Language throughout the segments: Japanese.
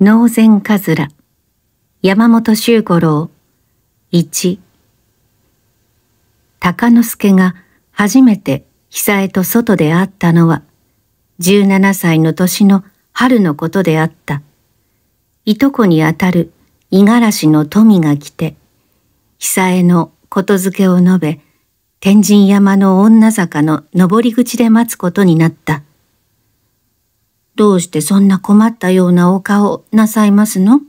能前かずら山本周五郎一。鷹之助が初めて久江と外で会ったのは十七歳の年の春のことであったいとこにあたる五十嵐の富が来て久江のことづけを述べ天神山の女坂の上り口で待つことになったどうしてそんな困ったようなお顔をなさいますの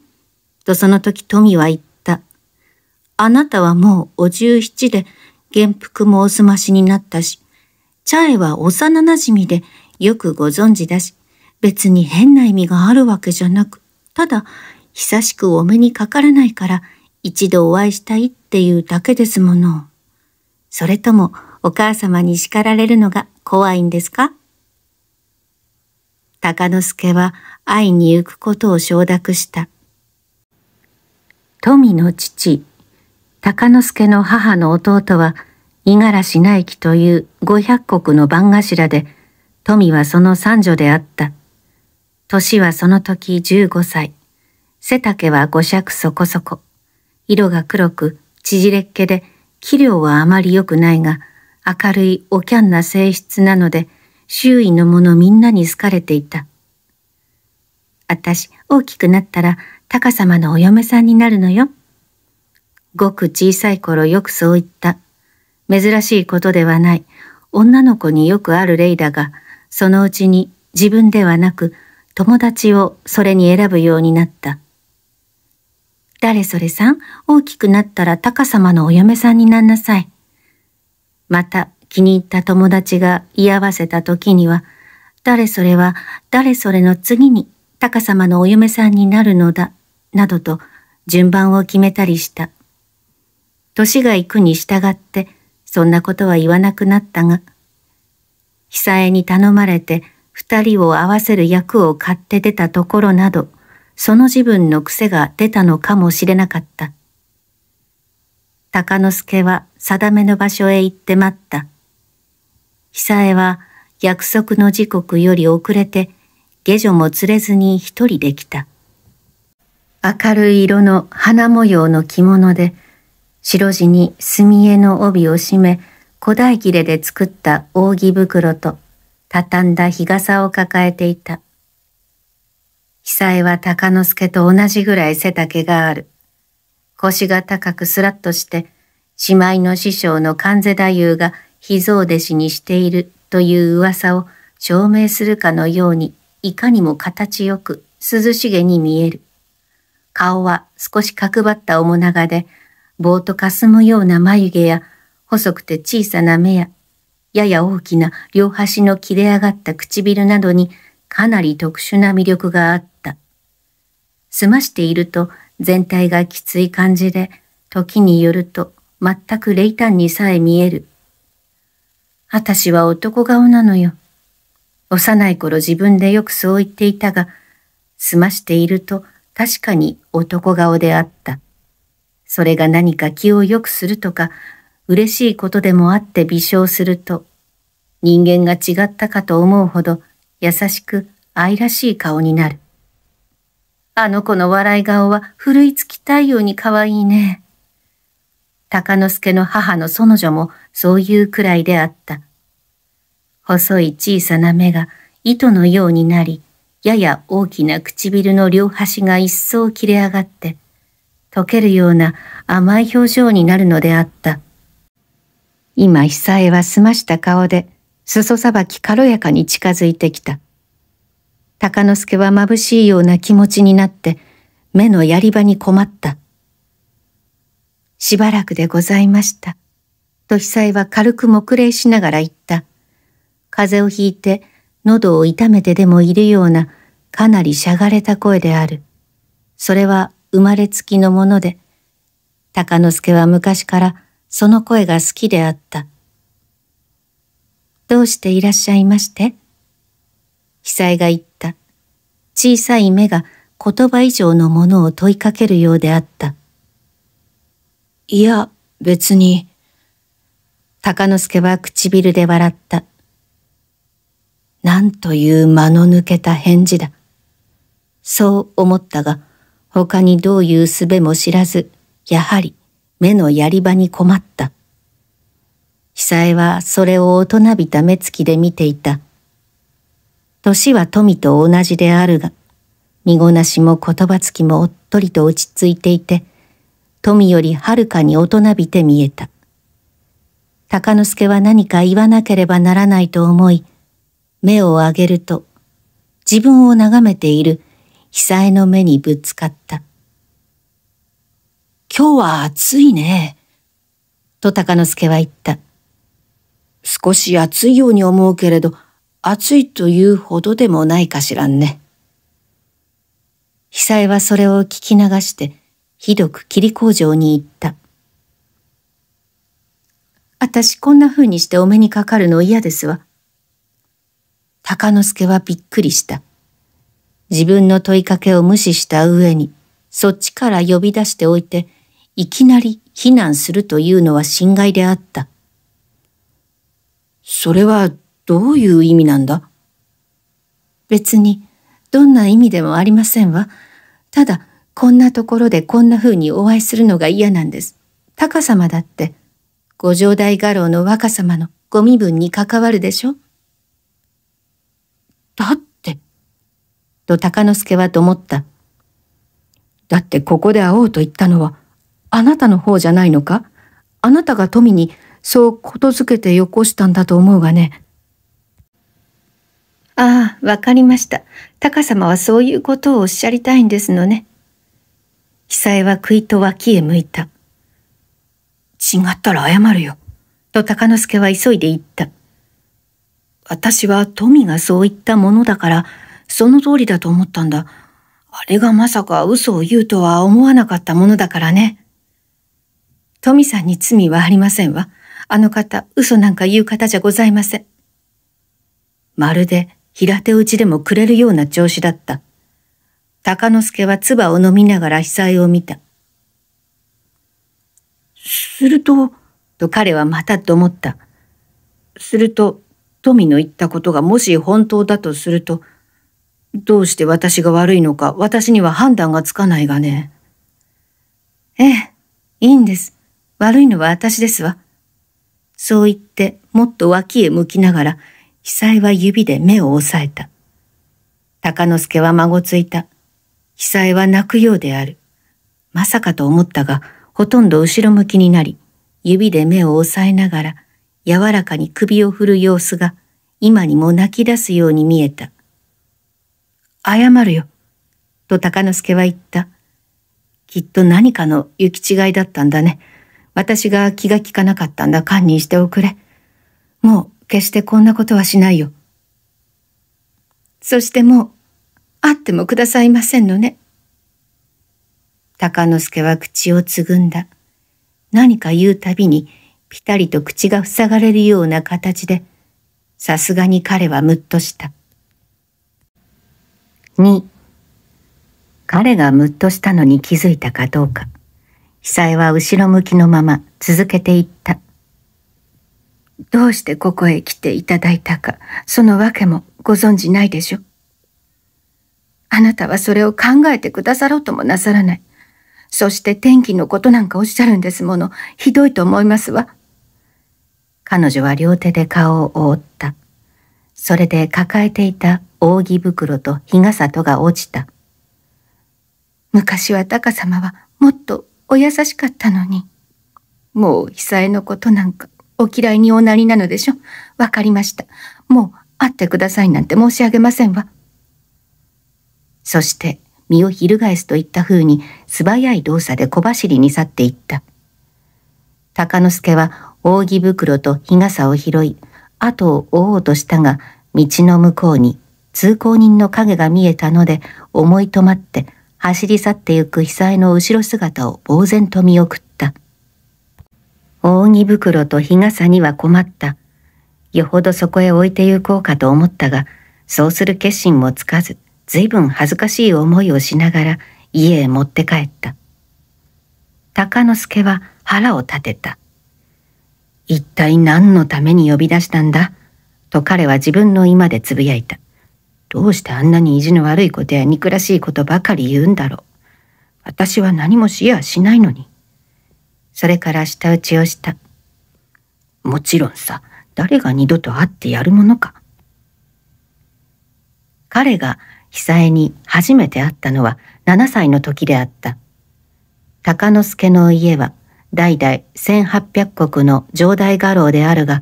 とその時富は言った。あなたはもうお十七で元服もお済ましになったし、茶絵は幼馴染でよくご存知だし、別に変な意味があるわけじゃなく、ただ、久しくお目にかからないから、一度お会いしたいっていうだけですもの。それとも、お母様に叱られるのが怖いんですか鷹之助は会いに行くことを承諾した。富の父、鷹之助の母の弟は、五十嵐内樹という五百石の番頭で、富はその三女であった。年はその時十五歳。背丈は五尺そこそこ。色が黒く、縮れっけで、器量はあまり良くないが、明るいおきゃんな性質なので、周囲の者みんなに好かれていた。あたし、大きくなったら、高さ様のお嫁さんになるのよ。ごく小さい頃よくそう言った。珍しいことではない。女の子によくある例だが、そのうちに自分ではなく友達をそれに選ぶようになった。誰それさん、大きくなったら高さ様のお嫁さんになんなさい。また気に入った友達が居合わせた時には、誰それは誰それの次に高様のお嫁さんになるのだ、などと順番を決めたりした。年が行くに従って、そんなことは言わなくなったが、久江に頼まれて二人を合わせる役を買って出たところなど、その自分の癖が出たのかもしれなかった。鷹之助は定めの場所へ行って待った。久江は約束の時刻より遅れて、下女も連れずに一人で来た。明るい色の花模様の着物で、白地に墨絵の帯を締め、古代切れで作った扇袋と、畳んだ日傘を抱えていた。久江は鷹之助と同じぐらい背丈がある。腰が高くスラッとして、姉妹の師匠の関世太夫が秘蔵弟子にしているという噂を証明するかのようにいかにも形よく涼しげに見える。顔は少し角張った面長で、ぼーとかすむような眉毛や、細くて小さな目や、やや大きな両端の切れ上がった唇などにかなり特殊な魅力があった。澄ましていると全体がきつい感じで、時によると全く冷淡にさえ見える。あたしは男顔なのよ。幼い頃自分でよくそう言っていたが、済ましていると確かに男顔であった。それが何か気を良くするとか、嬉しいことでもあって微笑すると、人間が違ったかと思うほど優しく愛らしい顔になる。あの子の笑い顔は奮いつきたいように可愛いね。鷹之助の母の園女もそういうくらいであった。細い小さな目が糸のようになり、やや大きな唇の両端が一層切れ上がって、溶けるような甘い表情になるのであった。今久江は澄ました顔で、裾さばき軽やかに近づいてきた。鷹之助は眩しいような気持ちになって、目のやり場に困った。しばらくでございました。と被災は軽く黙礼しながら言った。風邪をひいて喉を痛めてでもいるようなかなりしゃがれた声である。それは生まれつきのもので、鷹之助は昔からその声が好きであった。どうしていらっしゃいまして被災が言った。小さい目が言葉以上のものを問いかけるようであった。いや、別に。鷹之助は唇で笑った。なんという間の抜けた返事だ。そう思ったが、他にどういう術も知らず、やはり目のやり場に困った。久江はそれを大人びた目つきで見ていた。年は富と同じであるが、身ごなしも言葉つきもおっとりと落ち着いていて、富よりはるかに大人びて見えた。鷹之助は何か言わなければならないと思い、目を上げると、自分を眺めている久江の目にぶつかった。今日は暑いね。と鷹之助は言った。少し暑いように思うけれど、暑いというほどでもないかしらんね。久江はそれを聞き流して、ひどく霧工場に行った。私こんな風にしてお目にかかるの嫌ですわ。鷹之助はびっくりした。自分の問いかけを無視した上に、そっちから呼び出しておいて、いきなり避難するというのは侵害であった。それはどういう意味なんだ別に、どんな意味でもありませんわ。ただ、こんなところでこんな風にお会いするのが嫌なんです。高さ様だって、ご城代画廊の若様のご身分に関わるでしょだって、と鷹之助はと思った。だってここで会おうと言ったのは、あなたの方じゃないのかあなたが富にそうことづけてよこしたんだと思うがね。ああ、わかりました。高様はそういうことをおっしゃりたいんですのね。被災はいと脇へ向いた。違ったら謝るよ。と鷹之助は急いで言った。私は富がそう言ったものだから、その通りだと思ったんだ。あれがまさか嘘を言うとは思わなかったものだからね。富さんに罪はありませんわ。あの方、嘘なんか言う方じゃございません。まるで平手打ちでもくれるような調子だった。鷹之助は唾を飲みながら被災を見た。すると、と彼はまたと思った。すると、富の言ったことがもし本当だとすると、どうして私が悪いのか私には判断がつかないがね。ええ、いいんです。悪いのは私ですわ。そう言ってもっと脇へ向きながら、被災は指で目を押さえた。鷹之助は孫ついた。被災は泣くようである。まさかと思ったが、ほとんど後ろ向きになり、指で目を押さえながら、柔らかに首を振る様子が、今にも泣き出すように見えた。謝るよ、と高之助は言った。きっと何かの行き違いだったんだね。私が気が利かなかったんだ。堪忍しておくれ。もう決してこんなことはしないよ。そしてもうあってもくださいませんのね。鷹之助は口をつぐんだ。何か言うたびに、ぴたりと口が塞がれるような形で、さすがに彼はむっとした。2. 彼がむっとしたのに気づいたかどうか。久江は後ろ向きのまま続けていった。どうしてここへ来ていただいたか、その訳もご存じないでしょう。あなたはそれを考えてくださろうともなさらない。そして天気のことなんかおっしゃるんですもの、ひどいと思いますわ。彼女は両手で顔を覆った。それで抱えていた扇袋と日傘とが落ちた。昔は高様はもっとお優しかったのに。もう被災のことなんかお嫌いにおなりなのでしょ。わかりました。もう会ってくださいなんて申し上げませんわ。そして身を翻すといった風に素早い動作で小走りに去っていった。鷹之助は扇袋と日傘を拾い、後を追おうとしたが、道の向こうに通行人の影が見えたので思い止まって走り去ってゆく被災の後ろ姿を呆然と見送った。扇袋と日傘には困った。よほどそこへ置いてゆこうかと思ったが、そうする決心もつかず、ずいぶん恥ずかしい思いをしながら家へ持って帰った。鷹之助は腹を立てた。一体何のために呼び出したんだと彼は自分の今でつぶやいた。どうしてあんなに意地の悪いことや憎らしいことばかり言うんだろう。私は何もしやしないのに。それから舌打ちをした。もちろんさ、誰が二度と会ってやるものか。彼が被災に初めて会ったのは7歳の時であった。鷹之助の家は代々1800国の城代画廊であるが、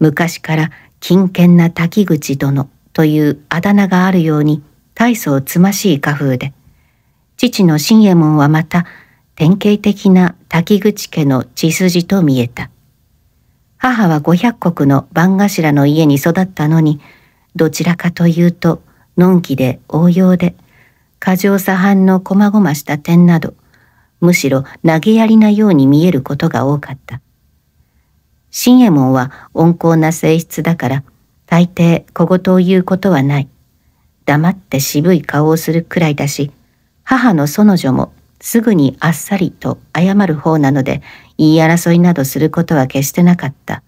昔から金券な滝口殿というあだ名があるように大層つましい家風で、父の新右衛門はまた典型的な滝口家の血筋と見えた。母は500国の番頭の家に育ったのに、どちらかというとのんきで応用で、過剰左半の細々した点など、むしろ投げやりなように見えることが多かった。新右衛門は温厚な性質だから、大抵小言を言うことはない。黙って渋い顔をするくらいだし、母の園女もすぐにあっさりと謝る方なので、言い争いなどすることは決してなかった。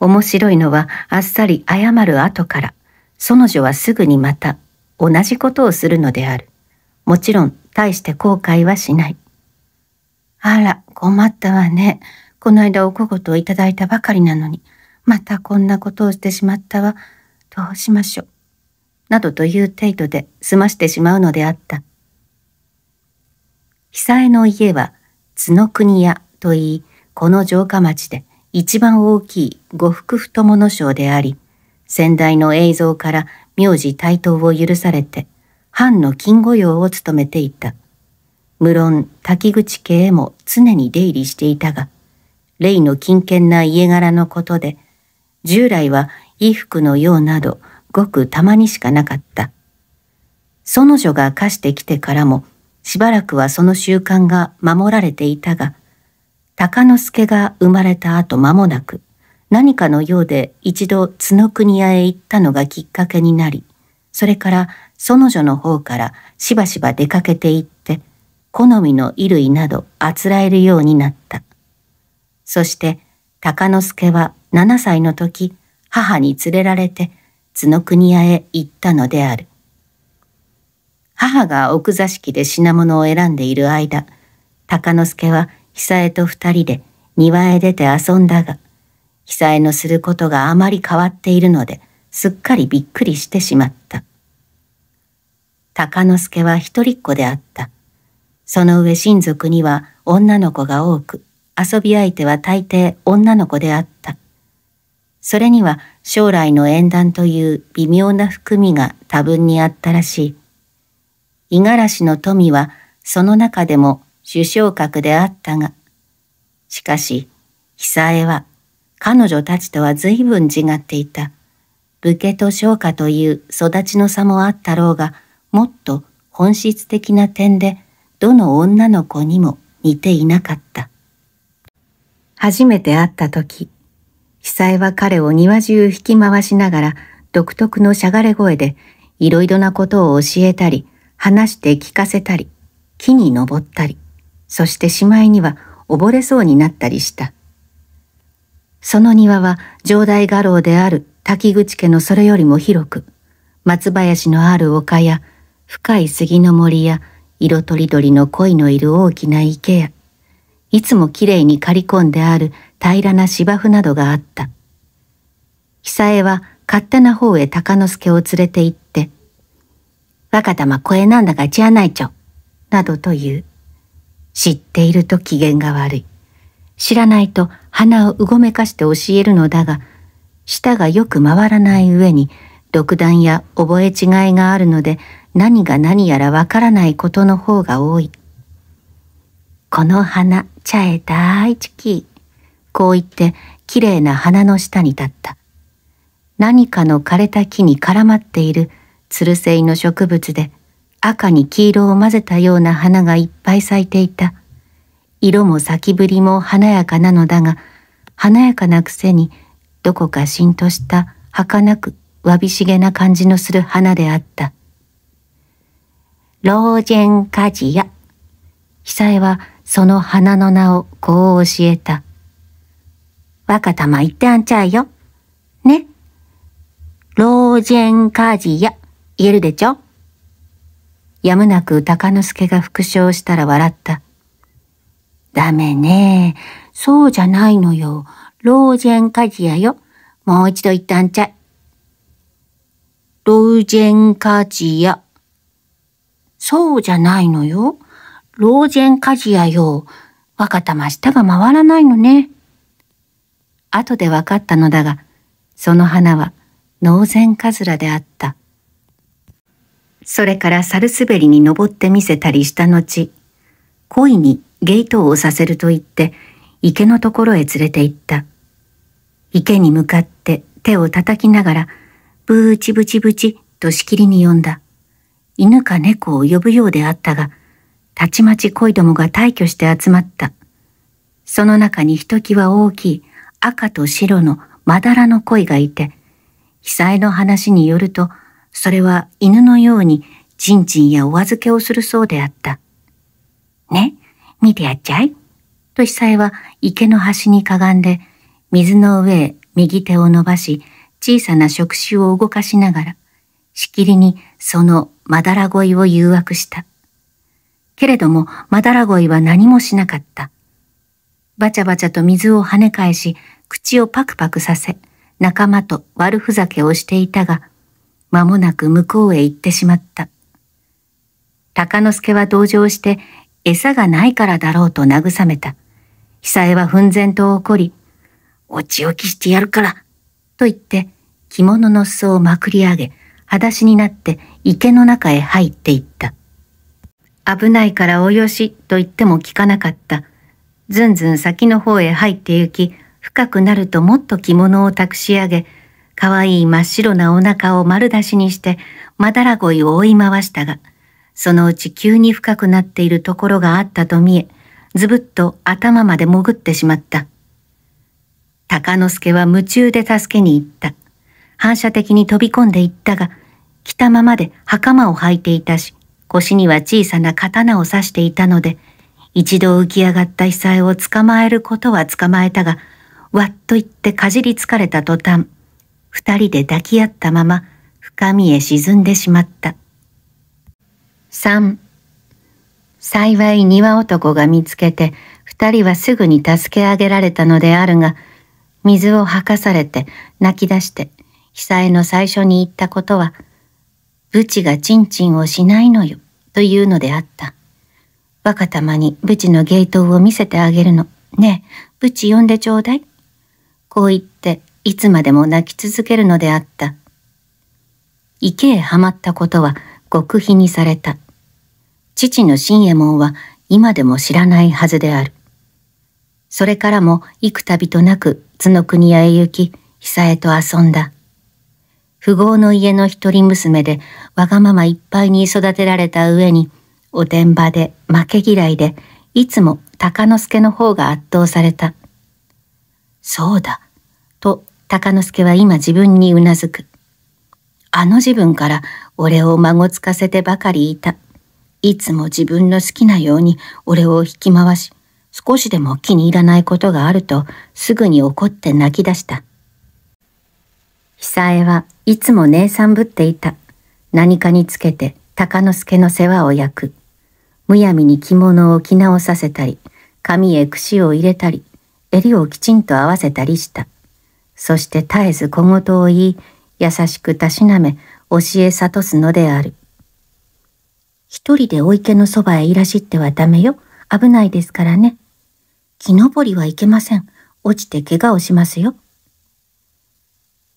面白いのはあっさり謝る後から。彼女はすぐにまた同じことをするのである。もちろん大して後悔はしない。あら、困ったわね。この間お小言をいただいたばかりなのに、またこんなことをしてしまったわ。どうしましょう。などという程度で済ましてしまうのであった。久江の家は、角国屋といい、この城下町で一番大きい呉服太物商であり、先代の映像から名字対等を許されて、藩の金御用を務めていた。無論、滝口家へも常に出入りしていたが、霊の金券な家柄のことで、従来は衣服のようなど、ごくたまにしかなかった。その女が貸してきてからも、しばらくはその習慣が守られていたが、鷹之助が生まれた後間もなく、何かのようで一度角国屋へ行ったのがきっかけになり、それからの女の方からしばしば出かけて行って、好みの衣類などあつらえるようになった。そして、鷹之助は7歳の時、母に連れられて角国屋へ行ったのである。母が奥座敷で品物を選んでいる間、鷹之助は久江と二人で庭へ出て遊んだが、被災のすることがあまり変わっているので、すっかりびっくりしてしまった。鷹之助は一人っ子であった。その上親族には女の子が多く、遊び相手は大抵女の子であった。それには将来の縁談という微妙な含みが多分にあったらしい。五十嵐の富はその中でも首相格であったが、しかし、久江は彼女たちとは随分違っていた。武家と商家という育ちの差もあったろうが、もっと本質的な点で、どの女の子にも似ていなかった。初めて会った時、久江は彼を庭中引き回しながら、独特のしゃがれ声で、いろいろなことを教えたり、話して聞かせたり、木に登ったり、そしてしまいには溺れそうになったりした。その庭は城代画廊である滝口家のそれよりも広く、松林のある丘や深い杉の森や色とりどりの鯉のいる大きな池や、いつもきれいに刈り込んである平らな芝生などがあった。久江は勝手な方へ鷹之助を連れて行って、若玉声なんだが知らないちょ、などと言う。知っていると機嫌が悪い。知らないと鼻をうごめかして教えるのだが、舌がよく回らない上に、独断や覚え違いがあるので、何が何やらわからないことの方が多い。この花、茶へ大地キー。こう言って、綺麗な花の下に立った。何かの枯れた木に絡まっている、つるせいの植物で、赤に黄色を混ぜたような花がいっぱい咲いていた。色も先ぶりも華やかなのだが、華やかなくせに、どこかしんとした儚く、わびしげな感じのする花であった。老人家事や。久江はその花の名をこう教えた。若玉言ってあんちゃいよ。ね。老人家事や。言えるでちょやむなく鷹之助が復唱したら笑った。ダメね。そうじゃないのよ。老人ジェンカジよ。もう一度言ったんちゃい。老ージェカジそうじゃないのよ。老人ジェンカジよ。若玉下が回らないのね。後で分かったのだが、その花は脳ーカズラであった。それからサルスベリに登ってみせたりした後、恋にゲイトをさせると言って池のところへ連れて行った。池に向かって手を叩きながら、ブーチブチブチとしきりに呼んだ。犬か猫を呼ぶようであったが、たちまち恋どもが退去して集まった。その中にひときわ大きい赤と白のまだらの恋がいて、被災の話によると、それは犬のようにちんちんやお預けをするそうであった。ね、見てやっちゃい。と被災は池の端にかがんで、水の上へ右手を伸ばし、小さな触手を動かしながら、しきりにそのまだら声を誘惑した。けれども、まだら声は何もしなかった。バチャバチャと水を跳ね返し、口をパクパクさせ、仲間と悪ふざけをしていたが、間もなく向こうへ行ってしまった。鷹之助は同情して餌がないからだろうと慰めた。久災は奮然と怒り、おちおきしてやるから、と言って着物の裾をまくり上げ、裸足になって池の中へ入っていった。危ないからおよしと言っても聞かなかった。ずんずん先の方へ入って行き、深くなるともっと着物を託し上げ、かわいい真っ白なお腹を丸出しにして、まだらごいを追い回したが、そのうち急に深くなっているところがあったと見え、ずぶっと頭まで潜ってしまった。鷹之助は夢中で助けに行った。反射的に飛び込んでいったが、着たままで袴を履いていたし、腰には小さな刀を刺していたので、一度浮き上がった被災を捕まえることは捕まえたが、わっと言ってかじりつかれた途端、二人で抱き合ったまま深みへ沈んでしまった。3幸い庭男が見つけて二人はすぐに助け上げられたのであるが水を吐かされて泣き出して被災の最初に言ったことはブチがチンチンをしないのよというのであった若玉にブチのゲートを見せてあげるのねえブチ呼んでちょうだいこう言っていつまでも泣き続けるのであった池へはまったことは極秘にされた父の新右衛門は今でも知らないはずである。それからも幾度となく津の国屋へ行き、久江と遊んだ。富豪の家の一人娘でわがままいっぱいに育てられた上に、おてんばで負け嫌いで、いつも鷹之助の方が圧倒された。そうだ、と鷹之助は今自分にうなずく。あの自分から俺を孫つかせてばかりいた。いつも自分の好きなように俺を引き回し、少しでも気に入らないことがあるとすぐに怒って泣き出した。久江はいつも姉さんぶっていた。何かにつけて鷹之助の世話を焼く。むやみに着物を着直させたり、髪へ櫛を入れたり、襟をきちんと合わせたりした。そして絶えず小言を言い、優しくたしなめ、教え諭すのである。一人でお池のそばへいらしってはダメよ。危ないですからね。木登りはいけません。落ちて怪我をしますよ。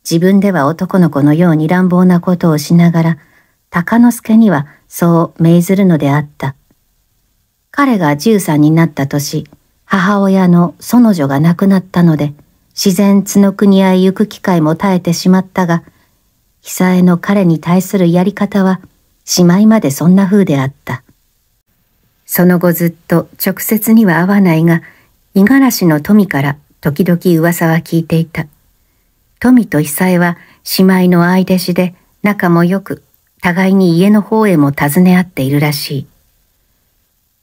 自分では男の子のように乱暴なことをしながら、鷹之助にはそう命ずるのであった。彼が13になった年、母親の園女が亡くなったので、自然の国へ行く機会も絶えてしまったが、久江の彼に対するやり方は、しまいまでそんな風であった。その後ずっと直接には会わないが、五十嵐の富から時々噂は聞いていた。富と久江は姉妹の相弟子で仲も良く、互いに家の方へも訪ね合っているらしい。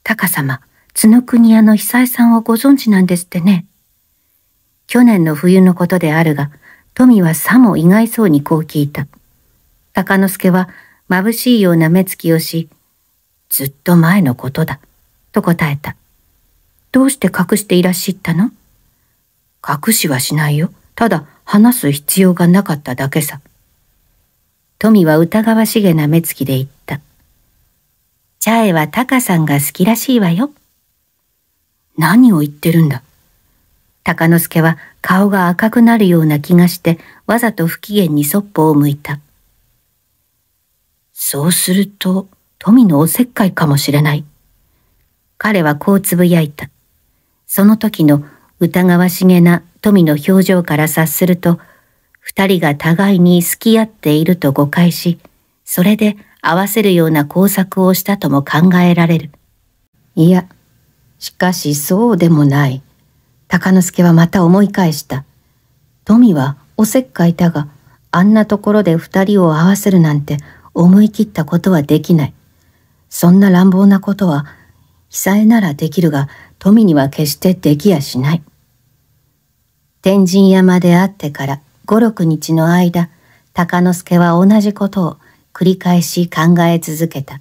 高様、角国屋の久江さんをご存知なんですってね。去年の冬のことであるが、富はさも意外そうにこう聞いた。高之助は眩しいような目つきをし、ずっと前のことだ、と答えた。どうして隠していらっしゃったの隠しはしないよ。ただ話す必要がなかっただけさ。富は疑わしげな目つきで言った。チャエはタカさんが好きらしいわよ。何を言ってるんだ。鷹之助は顔が赤くなるような気がしてわざと不機嫌にそっぽを向いた。そうすると、富のおせっかいかもしれない。彼はこうつぶやいた。その時の疑わしげな富の表情から察すると、二人が互いに好き合っていると誤解し、それで合わせるような工作をしたとも考えられる。いや、しかしそうでもない。鷹之助はまた思い返した。富はおせっかいだが、あんなところで二人を合わせるなんて思い切ったことはできない。そんな乱暴なことは、被災ならできるが、富には決してできやしない。天神山で会ってから五六日の間、鷹之助は同じことを繰り返し考え続けた。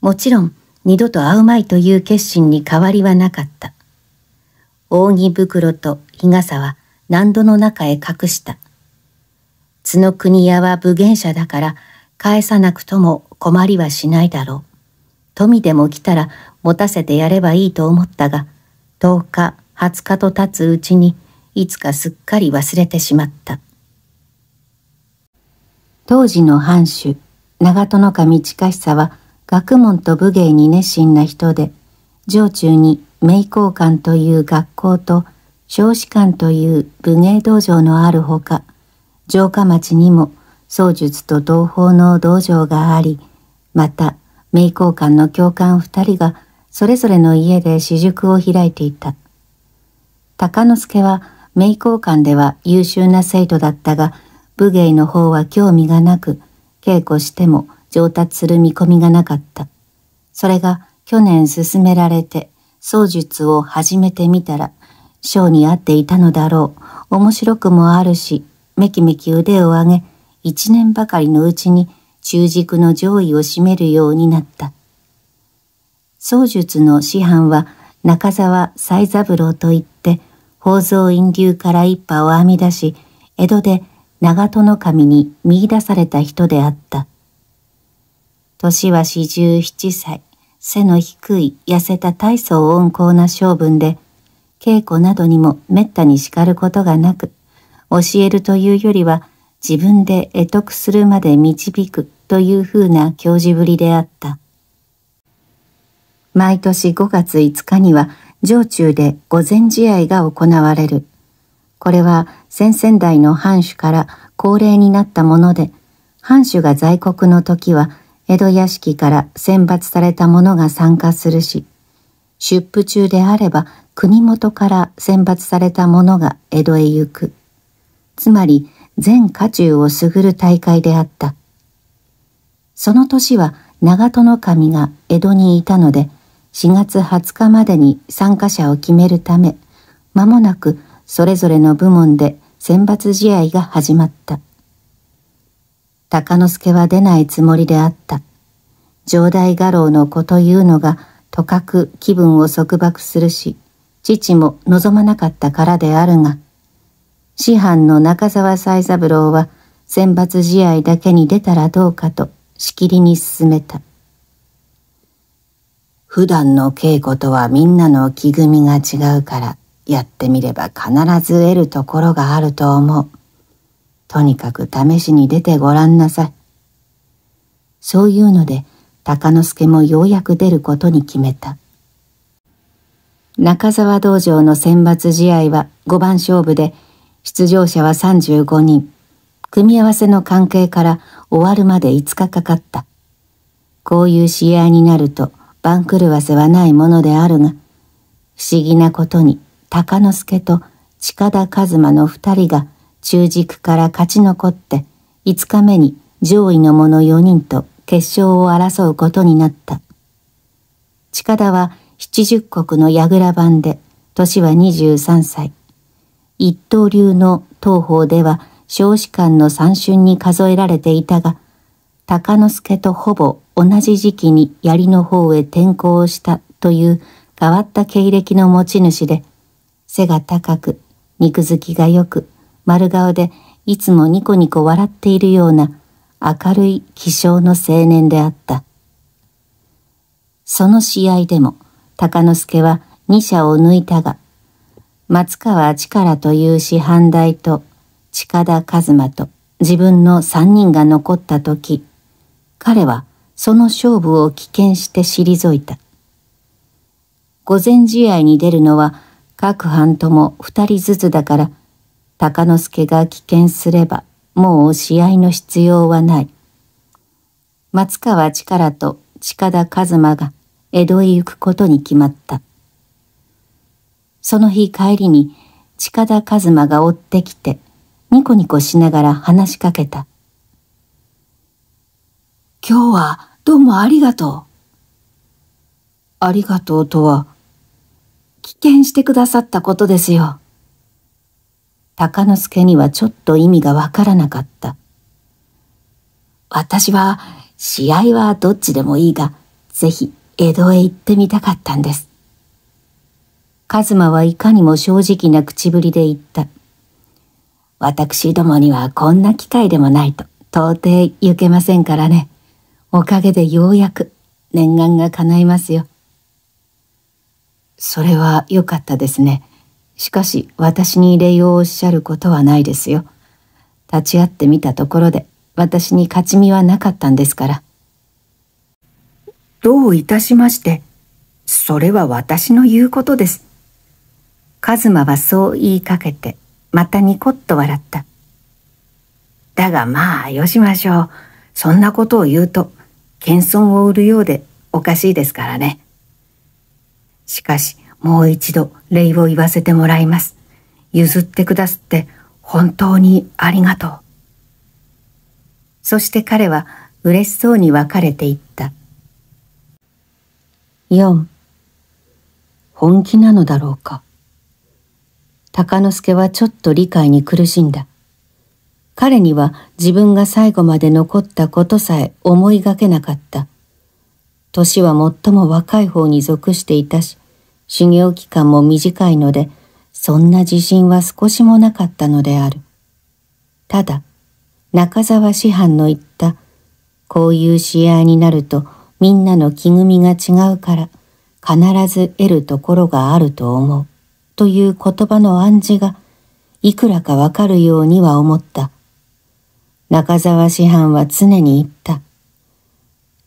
もちろん、二度と会うまいという決心に変わりはなかった。扇袋と日傘は何度の中へ隠した。角国屋は武芸者だから返さなくとも困りはしないだろう。富でも来たら持たせてやればいいと思ったが、10日、20日と経つうちにいつかすっかり忘れてしまった。当時の藩主、長門守近久は学問と武芸に熱心な人で、城中に名教館という学校と少子館という武芸道場のあるほか、城下町にも僧術と同胞の道場があり、また名交換の教官二人がそれぞれの家で私塾を開いていた。鷹之助は名交換では優秀な生徒だったが、武芸の方は興味がなく、稽古しても上達する見込みがなかった。それが去年勧められて、僧術を始めてみたら、章に合っていたのだろう。面白くもあるし、めきめき腕を上げ、一年ばかりのうちに中軸の上位を占めるようになった。宗術の師範は中沢斎三郎といって、宝蔵院流から一派を編み出し、江戸で長門守に見出された人であった。年は四十七歳、背の低い痩せた大層温厚な性分で、稽古などにも滅多に叱ることがなく、教えるというよりは自分で得得するまで導くというふうな教授ぶりであった。毎年5月5日には城中で御前試合が行われる。これは先々代の藩主から恒例になったもので、藩主が在国の時は江戸屋敷から選抜された者が参加するし、出府中であれば国元から選抜された者が江戸へ行く。つまり全家中をすぐる大会であった。その年は長門守が江戸にいたので、4月20日までに参加者を決めるため、間もなくそれぞれの部門で選抜試合が始まった。鷹之助は出ないつもりであった。城代画廊の子というのが、とかく気分を束縛するし、父も望まなかったからであるが、師範の中沢才三郎は選抜試合だけに出たらどうかとしきりに勧めた。普段の稽古とはみんなの気組が違うからやってみれば必ず得るところがあると思う。とにかく試しに出てごらんなさい。そういうので、鷹之助もようやく出ることに決めた。中沢道場の選抜試合は五番勝負で、出場者は35人。組み合わせの関係から終わるまで5日かかった。こういう試合になると番狂わせはないものであるが、不思議なことに鷹之助と近田一馬の二人が中軸から勝ち残って5日目に上位の者4人と決勝を争うことになった。近田は70国の矢倉版で年は23歳。一刀流の東方では少子間の三春に数えられていたが、鷹之助とほぼ同じ時期に槍の方へ転校したという変わった経歴の持ち主で、背が高く、肉付きが良く、丸顔でいつもニコニコ笑っているような明るい気象の青年であった。その試合でも、鷹之助は二者を抜いたが、松川力という師範代と近田和馬と自分の三人が残った時、彼はその勝負を棄権して退いた。午前試合に出るのは各班とも二人ずつだから、鷹之助が棄権すればもう試合の必要はない。松川力と近田一馬が江戸へ行くことに決まった。その日帰りに近田一馬が追ってきてニコニコしながら話しかけた。今日はどうもありがとう。ありがとうとは、危険してくださったことですよ。鷹之助にはちょっと意味がわからなかった。私は試合はどっちでもいいが、ぜひ江戸へ行ってみたかったんです。カズマはいかにも正直な口ぶりで言った。私どもにはこんな機会でもないと、到底行けませんからね。おかげでようやく念願が叶いますよ。それは良かったですね。しかし私に礼をおっしゃることはないですよ。立ち会ってみたところで私に勝ち身はなかったんですから。どういたしまして、それは私の言うことです。カズマはそう言いかけて、またニコッと笑った。だがまあ、よしましょう。そんなことを言うと、謙遜を売るようでおかしいですからね。しかし、もう一度礼を言わせてもらいます。譲ってくだすって本当にありがとう。そして彼は嬉しそうに別れていった。4本気なのだろうか。鷹之助はちょっと理解に苦しんだ。彼には自分が最後まで残ったことさえ思いがけなかった。年は最も若い方に属していたし、修行期間も短いので、そんな自信は少しもなかったのである。ただ、中沢師範の言った、こういう試合になるとみんなの気組みが違うから、必ず得るところがあると思う。という言葉の暗示がいくらかわかるようには思った。中沢師範は常に言った。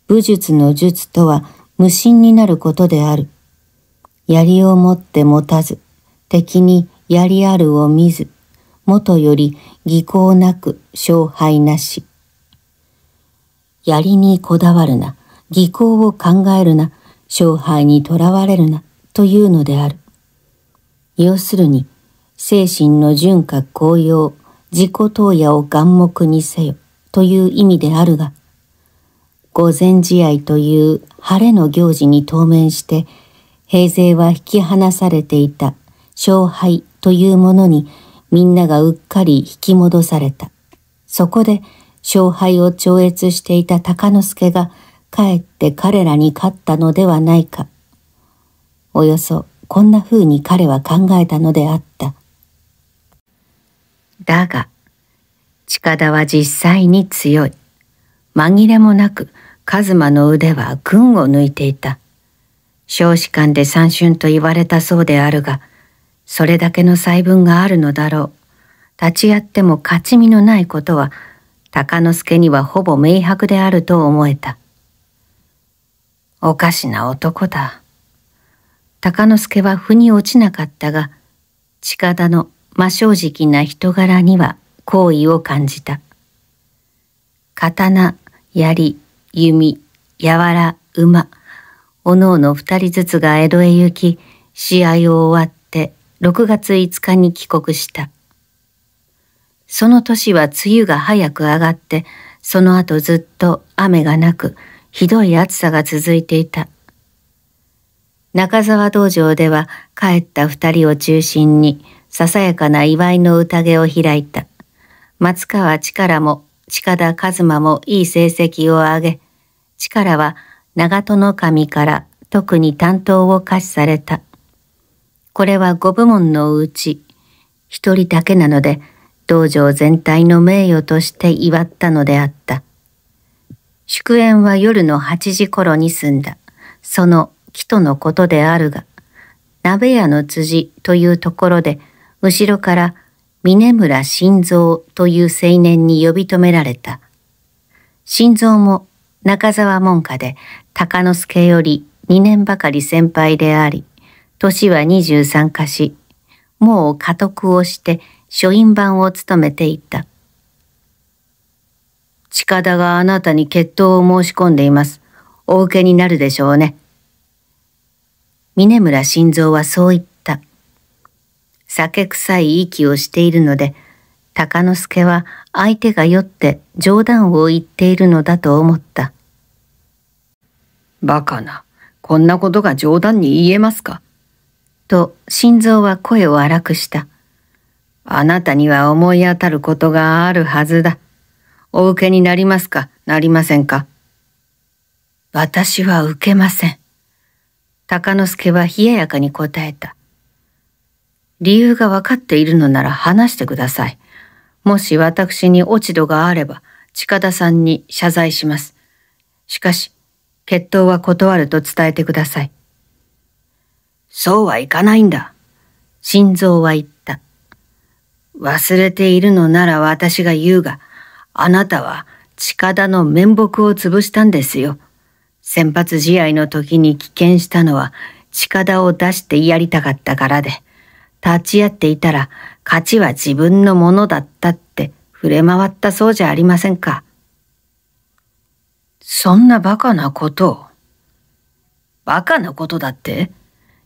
武術の術とは無心になることである。槍を持って持たず、敵に槍あるを見ず、元より技巧なく勝敗なし。槍にこだわるな、技巧を考えるな、勝敗にとらわれるな、というのである。要するに、精神の純化高揚、自己投野を眼目にせよ、という意味であるが、午前試合という晴れの行事に当面して、平勢は引き離されていた勝敗というものにみんながうっかり引き戻された。そこで勝敗を超越していた鷹之助が帰って彼らに勝ったのではないか。およそこんな風に彼は考えたのであった。だが、近田は実際に強い。紛れもなく、カズマの腕は群を抜いていた。少子間で三春と言われたそうであるが、それだけの細分があるのだろう。立ち会っても勝ち身のないことは、鷹之助にはほぼ明白であると思えた。おかしな男だ。鷹之助は腑に落ちなかったが、近田の真正直な人柄には好意を感じた。刀、槍、弓、柔ら、馬、おのおの二人ずつが江戸へ行き、試合を終わって6月5日に帰国した。その年は梅雨が早く上がって、その後ずっと雨がなく、ひどい暑さが続いていた。中沢道場では帰った二人を中心にささやかな祝いの宴を開いた。松川力も近田和馬もいい成績を上げ、力は長門守から特に担当を課しされた。これは五部門のうち一人だけなので道場全体の名誉として祝ったのであった。祝宴は夜の8時頃に済んだ。その木とのことであるが、鍋屋の辻というところで、後ろから峰村新蔵という青年に呼び止められた。新蔵も中沢門下で鷹之助より2年ばかり先輩であり、年は23化し、もう家督をして書院番を務めていた。近田があなたに決闘を申し込んでいます。お受けになるでしょうね。峰村新蔵はそう言った。酒臭い息をしているので、鷹之助は相手が酔って冗談を言っているのだと思った。バカな、こんなことが冗談に言えますかと心臓は声を荒くした。あなたには思い当たることがあるはずだ。お受けになりますか、なりませんか。私は受けません。鷹之助は冷ややかに答えた。理由が分かっているのなら話してください。もし私に落ち度があれば、近田さんに謝罪します。しかし、決闘は断ると伝えてください。そうはいかないんだ。心臓は言った。忘れているのなら私が言うが、あなたは近田の面目を潰したんですよ。先発試合の時に棄権したのは近田を出してやりたかったからで、立ち会っていたら勝ちは自分のものだったって触れ回ったそうじゃありませんか。そんな馬鹿なことを。馬鹿なことだって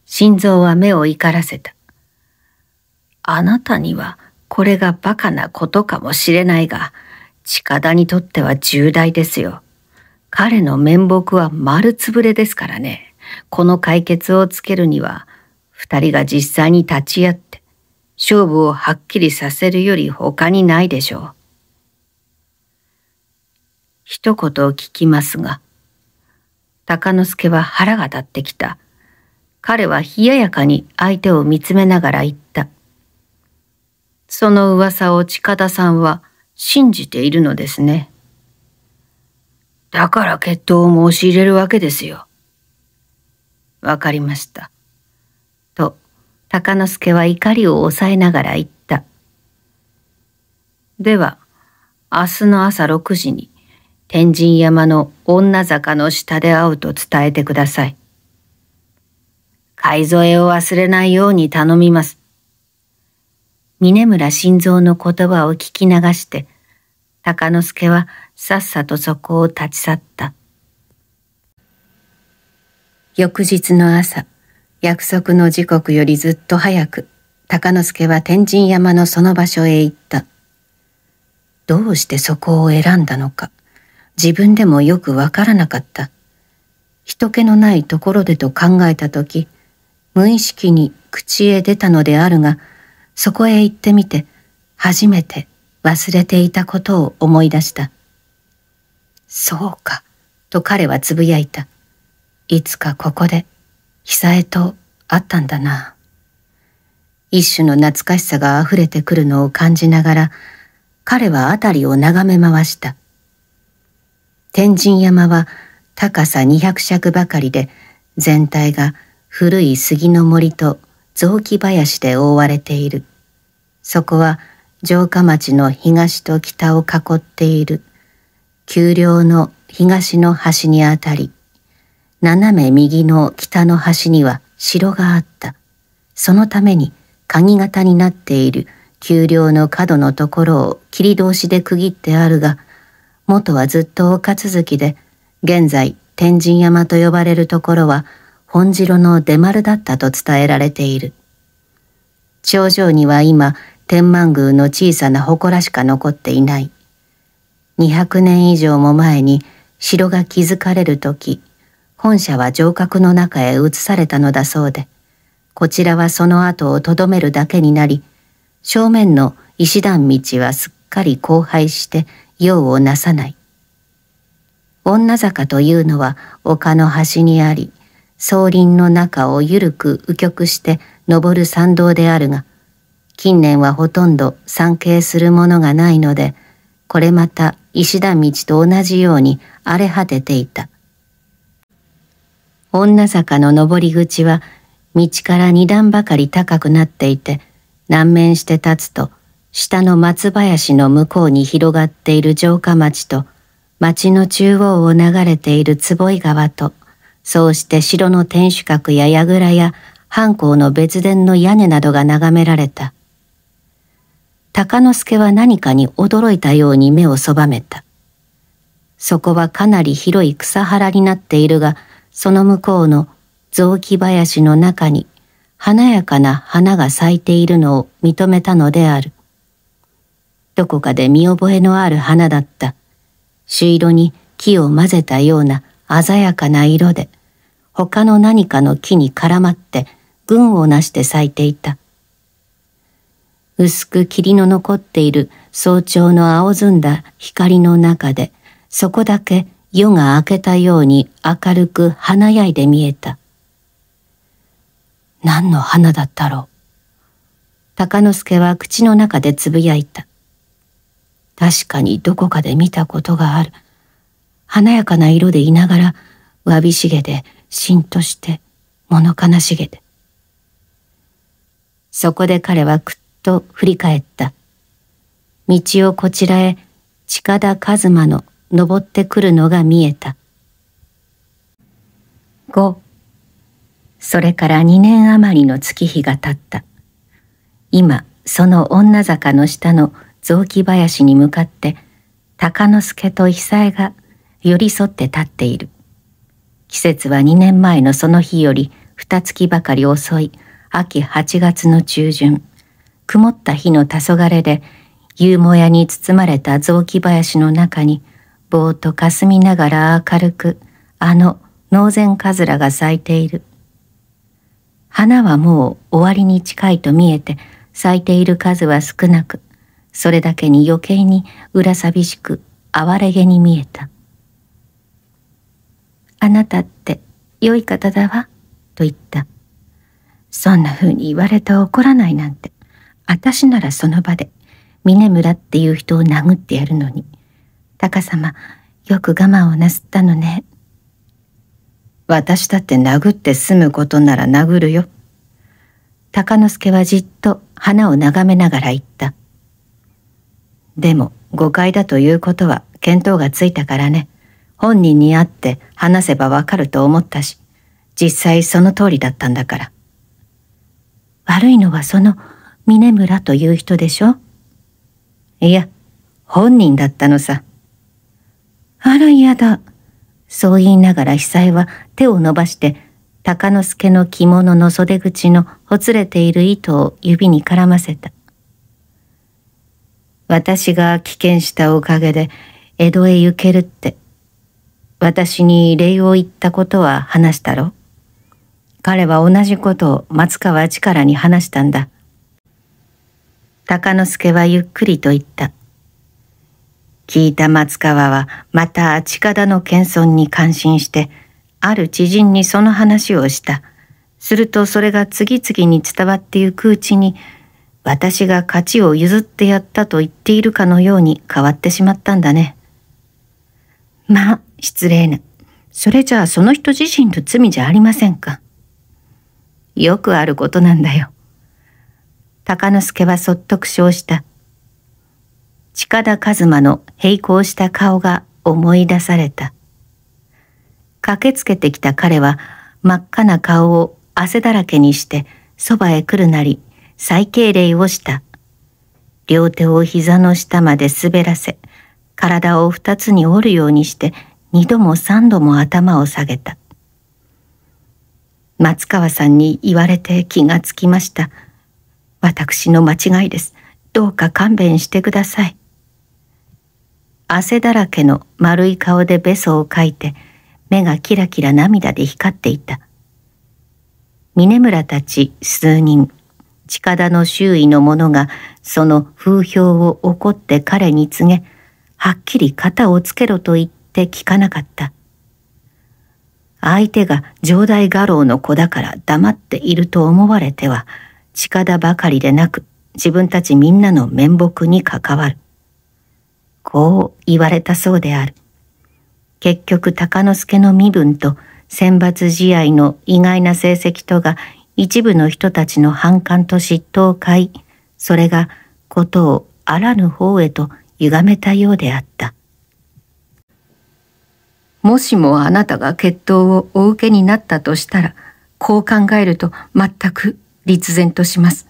心臓は目を怒らせた。あなたにはこれが馬鹿なことかもしれないが、近田にとっては重大ですよ。彼の面目は丸つぶれですからね。この解決をつけるには、二人が実際に立ち会って、勝負をはっきりさせるより他にないでしょう。一言聞きますが、鷹之助は腹が立ってきた。彼は冷ややかに相手を見つめながら言った。その噂を近田さんは信じているのですね。だから決闘を申し入れるわけですよ。わかりました。と、鷹之助は怒りを抑えながら言った。では、明日の朝6時に、天神山の女坂の下で会うと伝えてください。買い添えを忘れないように頼みます。峰村新蔵の言葉を聞き流して、鷹之助はさっさとそこを立ち去った。翌日の朝、約束の時刻よりずっと早く、鷹之助は天神山のその場所へ行った。どうしてそこを選んだのか、自分でもよくわからなかった。人気のないところでと考えたとき、無意識に口へ出たのであるが、そこへ行ってみて、初めて忘れていたことを思い出した。そうか、と彼はつぶやいた。いつかここで、久江と会ったんだな。一種の懐かしさが溢れてくるのを感じながら、彼は辺りを眺め回した。天神山は高さ200尺ばかりで、全体が古い杉の森と雑木林で覆われている。そこは城下町の東と北を囲っている丘陵の東の端にあたり、斜め右の北の端には城があった。そのために鍵型になっている丘陵の角のところを切り通しで区切ってあるが、元はずっと丘続きで、現在天神山と呼ばれるところは本城の出丸だったと伝えられている。頂上には今天満宮の小さな祠しか残っていない。200年以上も前に城が築かれる時本社は城郭の中へ移されたのだそうでこちらはその後をとどめるだけになり正面の石段道はすっかり荒廃して用をなさない女坂というのは丘の端にあり草林の中をゆるく右曲して登る参道であるが近年はほとんど参詣するものがないのでこれまた石田道と同じように荒れ果てていた。女坂の上り口は道から二段ばかり高くなっていて、南面して立つと、下の松林の向こうに広がっている城下町と、町の中央を流れている坪井川と、そうして城の天守閣や櫓や藩校の別殿の屋根などが眺められた。鷹之助は何かに驚いたように目をそばめた。そこはかなり広い草原になっているが、その向こうの雑木林の中に華やかな花が咲いているのを認めたのである。どこかで見覚えのある花だった。朱色に木を混ぜたような鮮やかな色で、他の何かの木に絡まって群をなして咲いていた。薄く霧の残っている早朝の青ずんだ光の中で、そこだけ夜が明けたように明るく華やいで見えた。何の花だったろう。鷹之助は口の中でつぶやいた。確かにどこかで見たことがある。華やかな色でいながら、わびしげで、しんとして、物悲しげで。そこで彼はくっと振り返った。道をこちらへ近田一馬の登ってくるのが見えた。5それから2年余りの月日が経った。今、その女坂の下の雑木林に向かって、鷹之助と久江が寄り添って立っている。季節は2年前のその日より二月ばかり遅い秋8月の中旬。曇った日の黄昏で夕もやに包まれた雑木林の中にぼーっとかすみながら明るくあのノ前カズラが咲いている。花はもう終わりに近いと見えて咲いている数は少なく、それだけに余計に裏寂しく哀れげに見えた。あなたって良い方だわ、と言った。そんな風に言われて怒らないなんて。私ならその場で峰村っていう人を殴ってやるのに高様よく我慢をなすったのね私だって殴って済むことなら殴るよ鷹之助はじっと花を眺めながら言ったでも誤解だということは見当がついたからね本人に会って話せばわかると思ったし実際その通りだったんだから悪いのはその峰村という人でしょいや、本人だったのさ。あら嫌だ。そう言いながら久江は手を伸ばして、鷹之助の着物の袖口のほつれている糸を指に絡ませた。私が危険したおかげで江戸へ行けるって。私に礼を言ったことは話したろ。彼は同じことを松川力に話したんだ。鷹之助はゆっくりと言った。聞いた松川はまた近田の謙遜に感心して、ある知人にその話をした。するとそれが次々に伝わってゆくうちに、私が勝ちを譲ってやったと言っているかのように変わってしまったんだね。まあ、失礼な。それじゃあその人自身の罪じゃありませんか。よくあることなんだよ。鷹之助はそっと苦笑した。近田一馬の並行した顔が思い出された。駆けつけてきた彼は真っ赤な顔を汗だらけにしてそばへ来るなり再敬礼をした。両手を膝の下まで滑らせ、体を二つに折るようにして二度も三度も頭を下げた。松川さんに言われて気がつきました。私の間違いです。どうか勘弁してください。汗だらけの丸い顔でべそをかいて、目がキラキラ涙で光っていた。峰村たち数人、近田の周囲の者がその風評を怒って彼に告げ、はっきり肩をつけろと言って聞かなかった。相手が城代画廊の子だから黙っていると思われては、近田ばかりでなく自分たちみんなの面目に関わる。こう言われたそうである。結局鷹之助の身分と選抜試合の意外な成績とが一部の人たちの反感と嫉妬を買い、それがことをあらぬ方へと歪めたようであった。もしもあなたが決闘をお受けになったとしたら、こう考えると全く立然とします。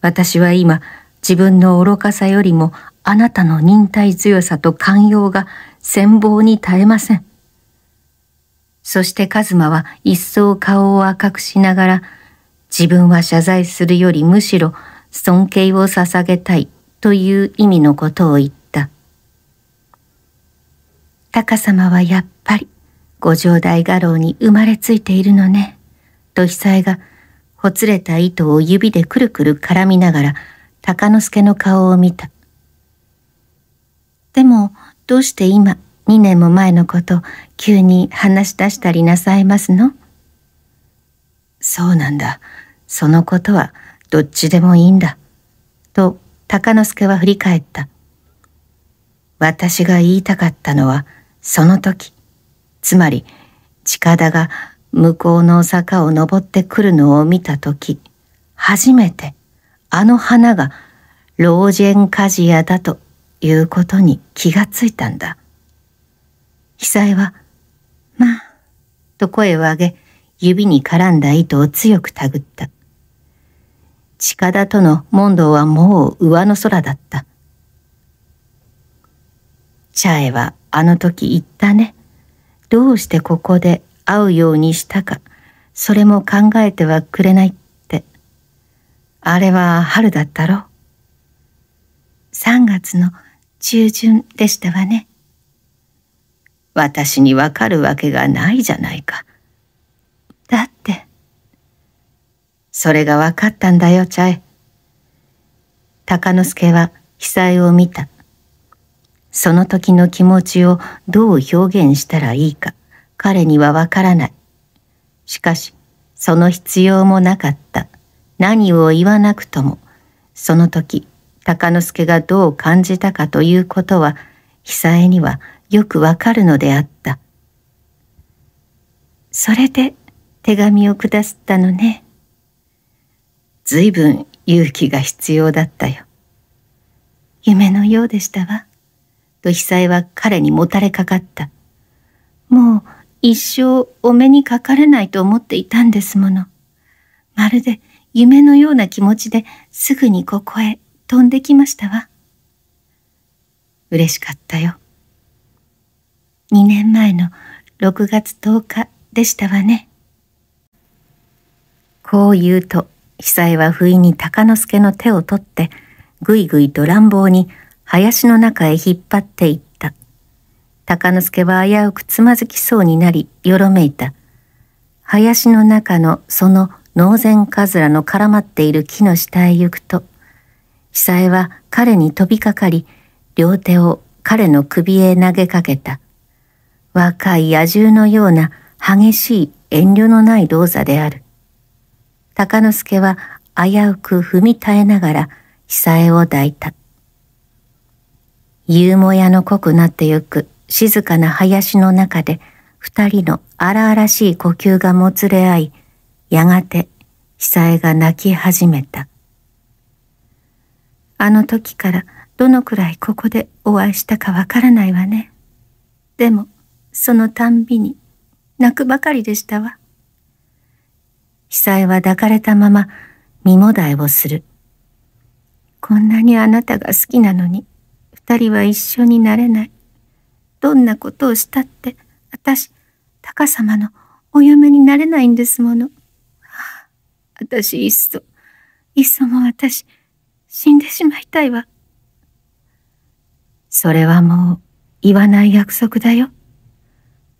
私は今、自分の愚かさよりもあなたの忍耐強さと寛容が戦望に耐えません。そしてカズマは一層顔を赤くしながら、自分は謝罪するよりむしろ尊敬を捧げたいという意味のことを言った。タカ様はやっぱり、ご城代画廊に生まれついているのね、と久枝がほつれた糸を指でくるくる絡みながら、鷹之助の顔を見た。でも、どうして今、2年も前のこと、急に話し出したりなさいますのそうなんだ。そのことは、どっちでもいいんだ。と、鷹之助は振り返った。私が言いたかったのは、その時、つまり、近田が向こうの坂を登ってくるのを見たとき、初めてあの花が老人鍛冶屋だということに気がついたんだ。被災は、まあ、と声を上げ、指に絡んだ糸を強くたぐった。近田との問答はもう上の空だった。チャエはあの時言ったね。どうしてここで会うようにしたか、それも考えてはくれないって。あれは春だったろ3月の中旬でしたわね。私にわかるわけがないじゃないか。だって。それがわかったんだよ、ちゃ。鷹之助は被災を見た。その時の気持ちをどう表現したらいいか。彼にはわからない。しかし、その必要もなかった。何を言わなくとも、その時、鷹之助がどう感じたかということは、久江にはよくわかるのであった。それで手紙をくだすったのね。ずいぶん勇気が必要だったよ。夢のようでしたわ。と久江は彼にもたれかかった。もう一生お目にかかれないと思っていたんですもの。まるで夢のような気持ちですぐにここへ飛んできましたわ。嬉しかったよ。二年前の六月十日でしたわね。こう言うと、久江は不意に鷹之助の手を取って、ぐいぐいと乱暴に林の中へ引っ張っていった。鷹之助は危うくつまずきそうになり、よろめいた。林の中のその脳前カズラの絡まっている木の下へ行くと、久江は彼に飛びかかり、両手を彼の首へ投げかけた。若い野獣のような激しい遠慮のない動作である。鷹之助は危うく踏み耐えながら久江を抱いた。夕もやの濃くなってゆく静かな林の中で二人の荒々しい呼吸がもつれ合い、やがて久江が泣き始めた。あの時からどのくらいここでお会いしたかわからないわね。でも、そのたんびに泣くばかりでしたわ。久江は抱かれたまま身もだえをする。こんなにあなたが好きなのに、二人は一緒になれない。どんなことをしたって私高様のお嫁になれないんですもの。あた私いっそいっそも私死んでしまいたいわ。それはもう言わない約束だよ。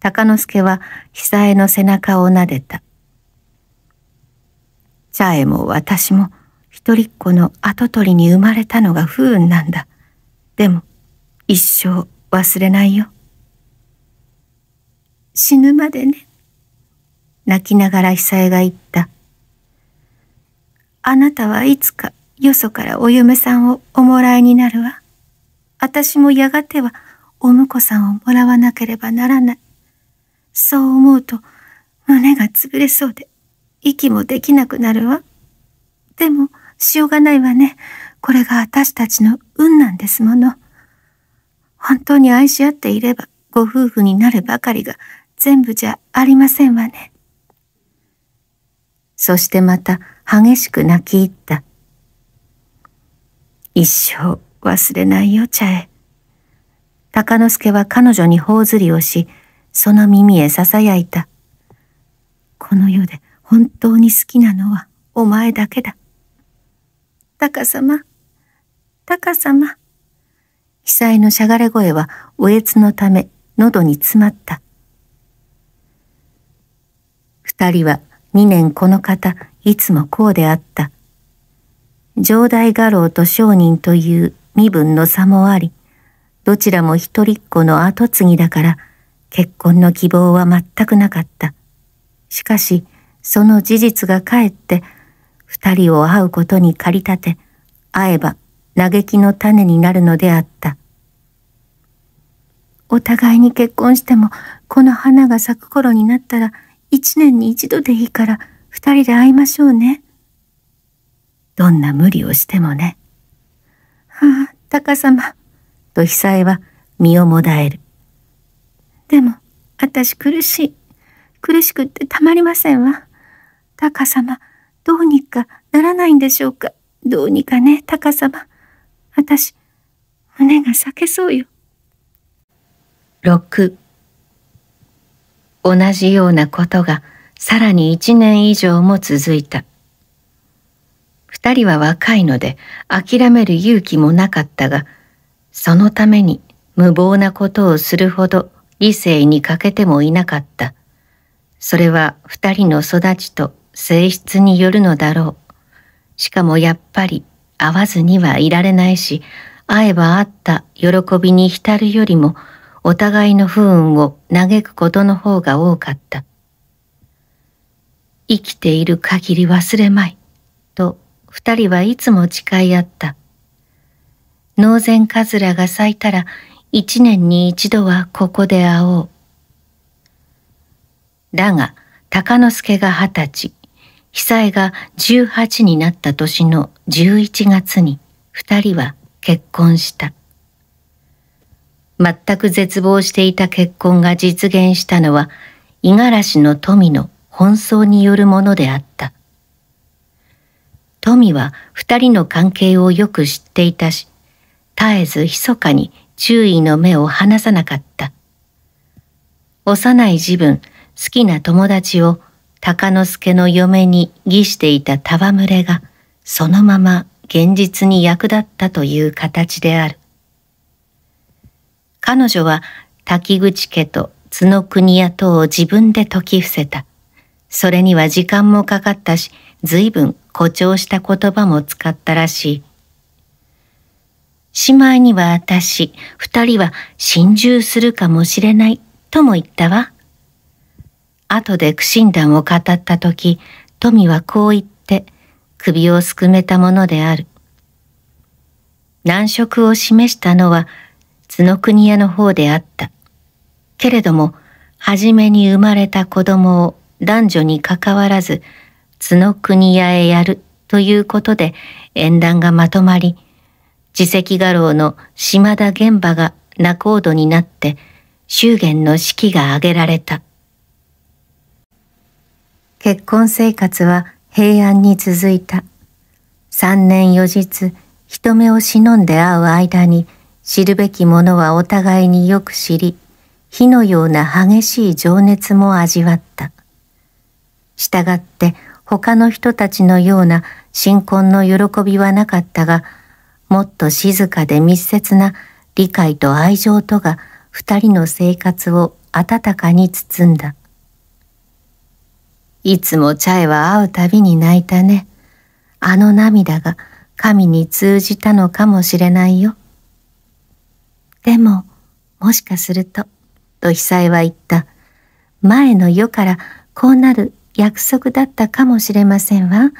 鷹之助は久江の背中を撫でた。茶江も私も一人っ子の跡取りに生まれたのが不運なんだ。でも一生忘れないよ。死ぬまでね。泣きながら久江が言った。あなたはいつかよそからお嫁さんをおもらいになるわ。私もやがてはお婿さんをもらわなければならない。そう思うと胸が潰れそうで息もできなくなるわ。でもしょうがないわね。これが私たちの運なんですもの。本当に愛し合っていればご夫婦になるばかりが全部じゃありませんわね。そしてまた激しく泣き入った。一生忘れないよ、茶へ。鷹之助は彼女に頬ずりをし、その耳へ囁いた。この世で本当に好きなのはお前だけだ。鷹様、鷹様。被災のしゃがれ声はおえつのため喉に詰まった。二人は二年この方いつもこうであった。城代画廊と商人という身分の差もあり、どちらも一人っ子の跡継ぎだから結婚の希望は全くなかった。しかし、その事実がかえって二人を会うことに駆り立て、会えば嘆きの種になるのであった。お互いに結婚しても、この花が咲く頃になったら、一年に一度でいいから、二人で会いましょうね。どんな無理をしてもね。はあ、高様。と久江は身をもだえる。でも、私苦しい。苦しくってたまりませんわ。高様、どうにかならないんでしょうか。どうにかね、高様。私、胸が裂けそうよ。6同じようなことがさらに1年以上も続いた2人は若いので諦める勇気もなかったがそのために無謀なことをするほど理性に欠けてもいなかったそれは2人の育ちと性質によるのだろうしかもやっぱり会わずにはいられないし会えば会った喜びに浸るよりもお互いの不運を嘆くことの方が多かった。生きている限り忘れまい、と二人はいつも誓い合った。ノ前カズラが咲いたら一年に一度はここで会おう。だが、鷹之助が二十歳、久江が十八になった年の十一月に二人は結婚した。全く絶望していた結婚が実現したのは、五十嵐の富の奔走によるものであった。富は二人の関係をよく知っていたし、絶えず密かに注意の目を離さなかった。幼い自分、好きな友達を鷹之助の嫁に義していた戯れが、そのまま現実に役立ったという形である。彼女は滝口家と角国屋等を自分で解き伏せた。それには時間もかかったし、随分誇張した言葉も使ったらしい。しまいには私、二人は心中するかもしれないとも言ったわ。後で苦心談を語った時、富はこう言って首をすくめたものである。難色を示したのはの国屋の方であった。けれども、初めに生まれた子供を男女にかかわらず、津の国屋へやるということで縁談がまとまり、自責画廊の島田玄馬が仲人になって、祝言の式が挙げられた。結婚生活は平安に続いた。三年四日、人目を忍んで会う間に、知るべきものはお互いによく知り、火のような激しい情熱も味わった。従って他の人たちのような新婚の喜びはなかったが、もっと静かで密接な理解と愛情とが二人の生活を温かに包んだ。いつもチャイは会うたびに泣いたね。あの涙が神に通じたのかもしれないよ。でも、もしかすると、と被災は言った。前の世からこうなる約束だったかもしれませんわ。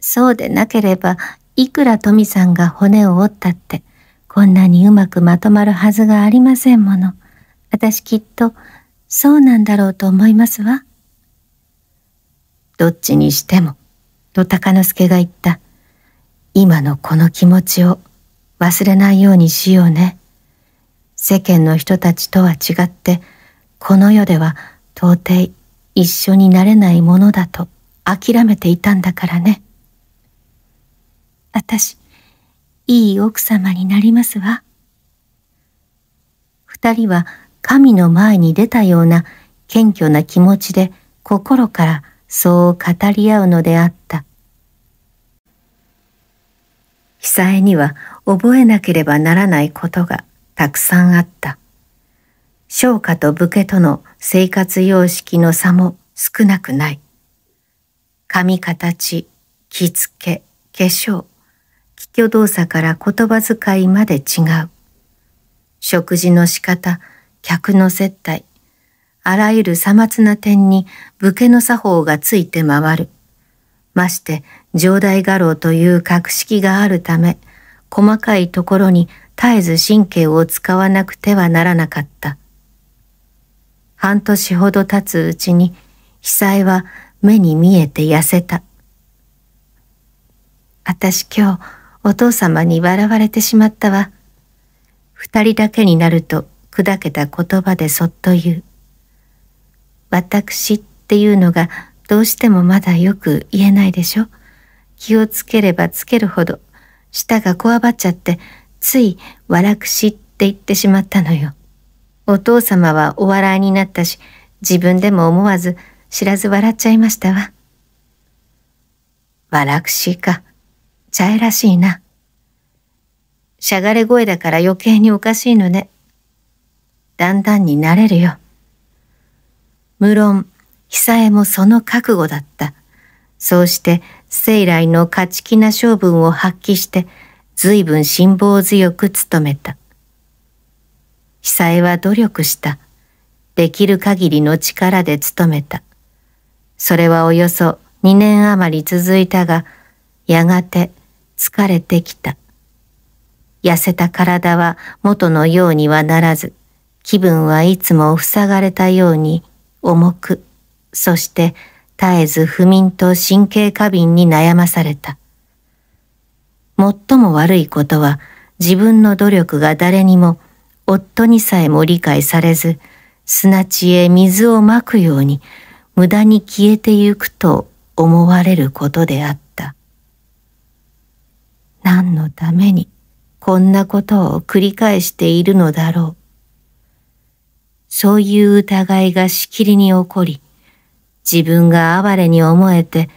そうでなければ、いくら富さんが骨を折ったって、こんなにうまくまとまるはずがありませんもの。私きっと、そうなんだろうと思いますわ。どっちにしても、と鷹之助が言った。今のこの気持ちを忘れないようにしようね。世間の人たちとは違って、この世では到底一緒になれないものだと諦めていたんだからね。私、いい奥様になりますわ。二人は神の前に出たような謙虚な気持ちで心からそう語り合うのであった。久江には覚えなければならないことがたくさんあった。商家と武家との生活様式の差も少なくない。髪形、着付け、化粧、気居動作から言葉遣いまで違う。食事の仕方、客の接待、あらゆるさまつな点に武家の作法がついて回る。まして、上代画廊という格式があるため、細かいところに絶えず神経を使わなくてはならなかった。半年ほど経つうちに被災は目に見えて痩せた。私今日お父様に笑われてしまったわ。二人だけになると砕けた言葉でそっと言う。私っていうのがどうしてもまだよく言えないでしょ。気をつければつけるほど舌がこわばっちゃってついわらくしって言ってしまったのよ。お父様はお笑いになったし、自分でも思わず知らず笑っちゃいましたわ。わらくしか。茶えらしいな。しゃがれ声だから余計におかしいのね。だんだんになれるよ。無論、久江もその覚悟だった。そうして、生来の勝ち気な性分を発揮して、随分辛抱強く努めた。被災は努力した。できる限りの力で努めた。それはおよそ2年余り続いたが、やがて疲れてきた。痩せた体は元のようにはならず、気分はいつも塞がれたように重く、そして絶えず不眠と神経過敏に悩まされた。最も悪いことは自分の努力が誰にも夫にさえも理解されず砂地へ水をまくように無駄に消えてゆくと思われることであった。何のためにこんなことを繰り返しているのだろう。そういう疑いがしきりに起こり、自分が哀れに思えて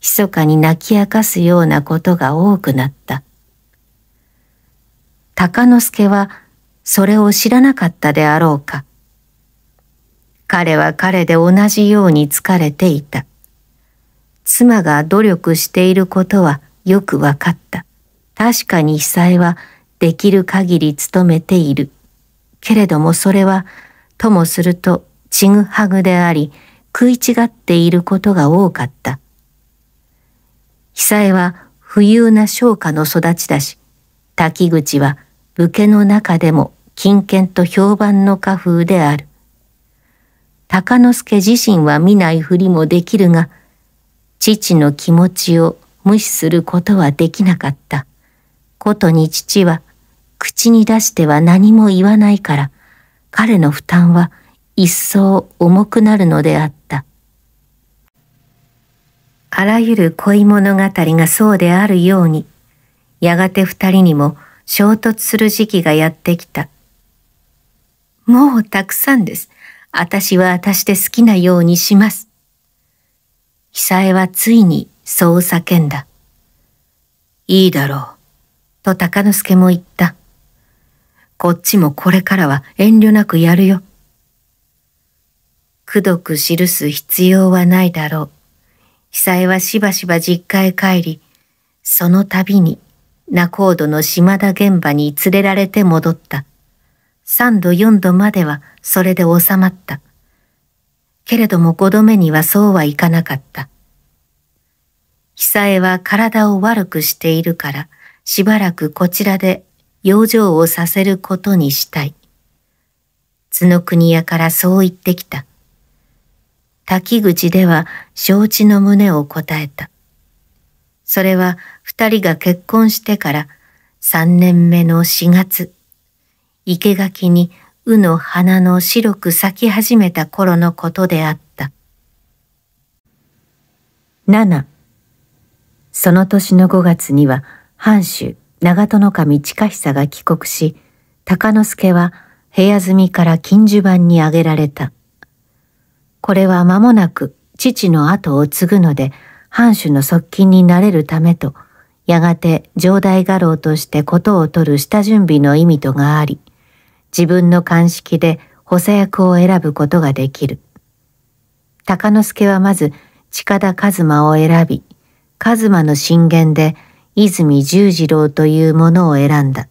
密かに泣き明かすようなことが多くなった。鷹之助はそれを知らなかったであろうか。彼は彼で同じように疲れていた。妻が努力していることはよくわかった。確かに被災はできる限り努めている。けれどもそれはともするとちぐはぐであり食い違っていることが多かった。久江は富裕な商家の育ちだし、滝口は武家の中でも金券と評判の家風である。鷹之助自身は見ないふりもできるが、父の気持ちを無視することはできなかった。ことに父は、口に出しては何も言わないから、彼の負担は一層重くなるのであった。あらゆる恋物語がそうであるように、やがて二人にも衝突する時期がやってきた。もうたくさんです。私は私で好きなようにします。久江はついにそう叫んだ。いいだろう。と鷹之助も言った。こっちもこれからは遠慮なくやるよ。くどく記す必要はないだろう。久江はしばしば実家へ帰り、その度に仲人の島田現場に連れられて戻った。三度四度まではそれで収まった。けれども五度目にはそうはいかなかった。久江は体を悪くしているから、しばらくこちらで養生をさせることにしたい。角国屋からそう言ってきた。滝口では承知の胸を答えた。それは二人が結婚してから三年目の四月、生垣にうの花の白く咲き始めた頃のことであった。七、その年の五月には藩主長門守近久が帰国し、鷹之助は部屋住みから近所番に挙げられた。これは間もなく父の後を継ぐので、藩主の側近になれるためと、やがて城代画廊として事を取る下準備の意味とがあり、自分の鑑識で補佐役を選ぶことができる。鷹之助はまず近田一馬を選び、一馬の進言で泉十次郎というものを選んだ。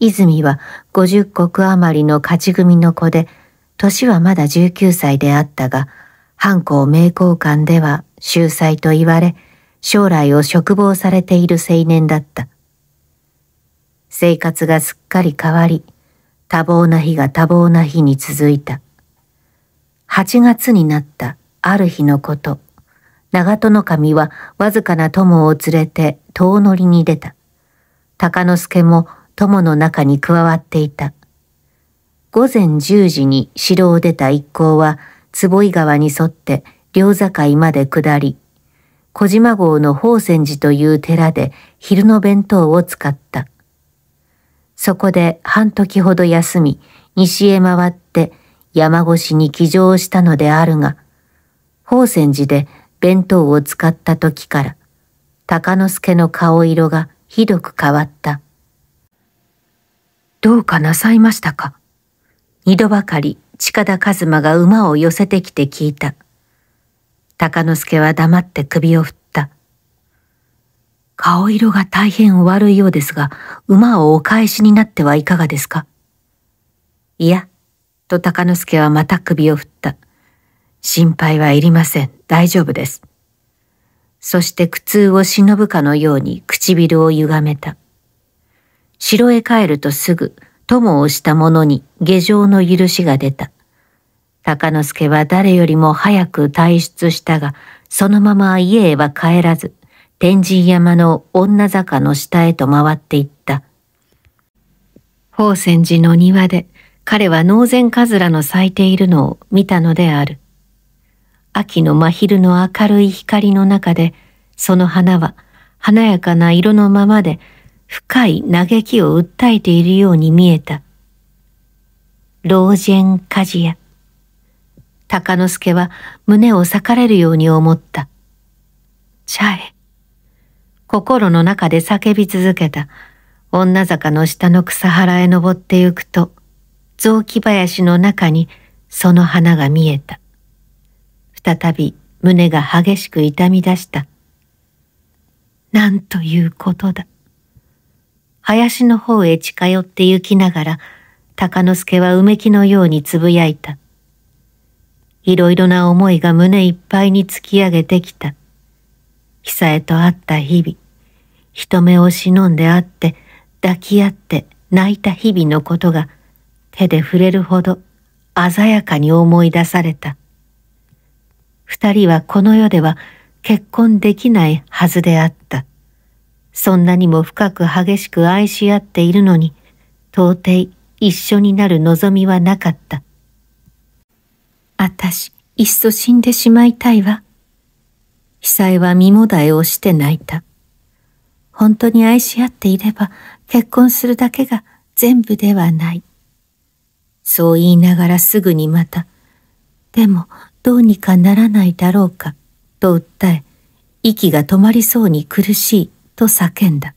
泉は50石余りの勝ち組の子で、年はまだ19歳であったが、藩校名交館では秀才と言われ、将来を嘱望されている青年だった。生活がすっかり変わり、多忙な日が多忙な日に続いた。8月になったある日のこと、長門守はわずかな友を連れて遠乗りに出た。鷹之助も友の中に加わっていた。午前10時に城を出た一行は、坪井川に沿って両境まで下り、小島郷の宝泉寺という寺で昼の弁当を使った。そこで半時ほど休み、西へ回って山越しに騎乗したのであるが、宝泉寺で弁当を使った時から、鷹之助の顔色がひどく変わった。どうかなさいましたか二度ばかり近田一馬が馬を寄せてきて聞いた。鷹之助は黙って首を振った。顔色が大変悪いようですが、馬をお返しになってはいかがですかいや、と鷹之助はまた首を振った。心配はいりません。大丈夫です。そして苦痛を忍ぶかのように唇を歪めた。城へ帰るとすぐ、友をした者に下城の許しが出た。鷹之助は誰よりも早く退出したが、そのまま家へは帰らず、天神山の女坂の下へと回っていった。宝泉寺の庭で彼は農前カズラの咲いているのを見たのである。秋の真昼の明るい光の中で、その花は華やかな色のままで深い嘆きを訴えているように見えた。老人鍛冶屋。鷹之助は胸を裂かれるように思った。ちゃえ。心の中で叫び続けた。女坂の下の草原へ登ってゆくと、雑木林の中にその花が見えた。再び胸が激しく痛み出した。なんということだ。林の方へ近寄って行きながら、鷹之助はうめきのようにつぶやいた。いろいろな思いが胸いっぱいに突き上げてきた。久江と会った日々、人目を忍んで会って、抱き合って泣いた日々のことが、手で触れるほど鮮やかに思い出された。二人はこの世では結婚できないはずであった。そんなにも深く激しく愛し合っているのに、到底一緒になる望みはなかった。あたし、いっそ死んでしまいたいわ。被災は身もだえをして泣いた。本当に愛し合っていれば結婚するだけが全部ではない。そう言いながらすぐにまた、でもどうにかならないだろうか、と訴え、息が止まりそうに苦しいと叫んだ。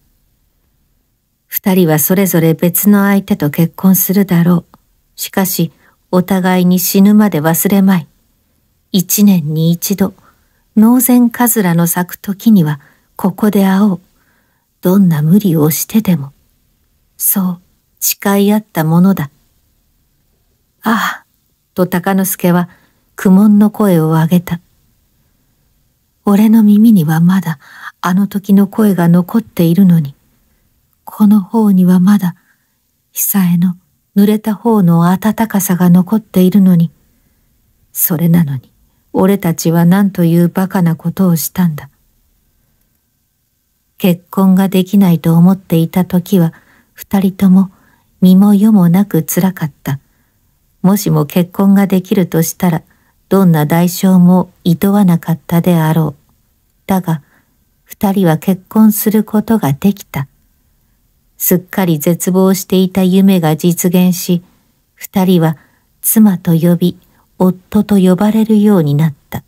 二人はそれぞれ別の相手と結婚するだろう。しかし、お互いに死ぬまで忘れまい。一年に一度、納前カズラの咲く時には、ここで会おう。どんな無理をしてでも。そう、誓い合ったものだ。ああ、と鷹之助は、苦悶の声を上げた。俺の耳にはまだ、あの時の声が残っているのに、この方にはまだ、久江の濡れた方の暖かさが残っているのに、それなのに、俺たちは何という馬鹿なことをしたんだ。結婚ができないと思っていた時は、二人とも身も世もなく辛かった。もしも結婚ができるとしたら、どんな代償も厭わなかったであろう。だが、二人は結婚することができた。すっかり絶望していた夢が実現し、二人は妻と呼び、夫と呼ばれるようになった。